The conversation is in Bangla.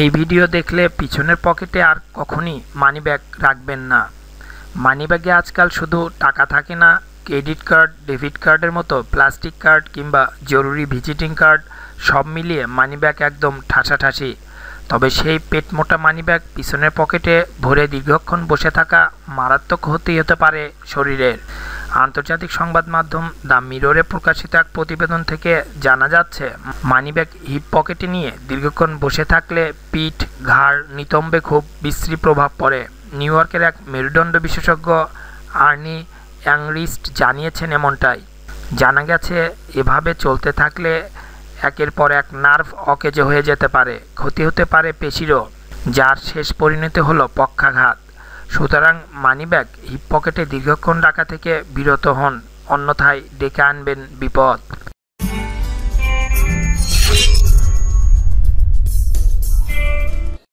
এই ভিডিও দেখলে পিছনের পকেটে আর কখনই মানি ব্যাগ রাখবেন না মানি ব্যাগে আজকাল শুধু টাকা থাকে না ক্রেডিট কার্ড ডেবিট কার্ডের মতো প্লাস্টিক কার্ড কিংবা জরুরি ভিজিটিং কার্ড সব মিলিয়ে মানি ব্যাগ একদম ঠাসাঠাসি তবে সেই পেট মোটা মানি ব্যাগ পিছনের পকেটে ভরে দীর্ঘক্ষণ বসে থাকা মারাত্মক হতেই হতে পারে শরীরের আন্তর্জাতিক সংবাদ মাধ্যম দ্য মিররে প্রকাশিত এক প্রতিবেদন থেকে জানা যাচ্ছে মানিব্যাগ হিপ পকেটে নিয়ে দীর্ঘক্ষণ বসে থাকলে পিঠ ঘাড় নিতম্বে খুব বিশ্রী প্রভাব পড়ে নিউ ইয়র্কের এক মেরুদণ্ড বিশেষজ্ঞ আর্নি অ্যাংরিস্ট জানিয়েছেন এমনটাই জানা গেছে এভাবে চলতে থাকলে একের পর এক নার্ভ অকেজে হয়ে যেতে পারে ক্ষতি হতে পারে পেশিরও যার শেষ পরিণতি হলো পক্ষাঘাত সুতরাং মানিব্যাগ হিপ পকেটে দীর্ঘক্ষণ রাখা থেকে বিরত হন অন্যথায় ডেকে আনবেন বিপদ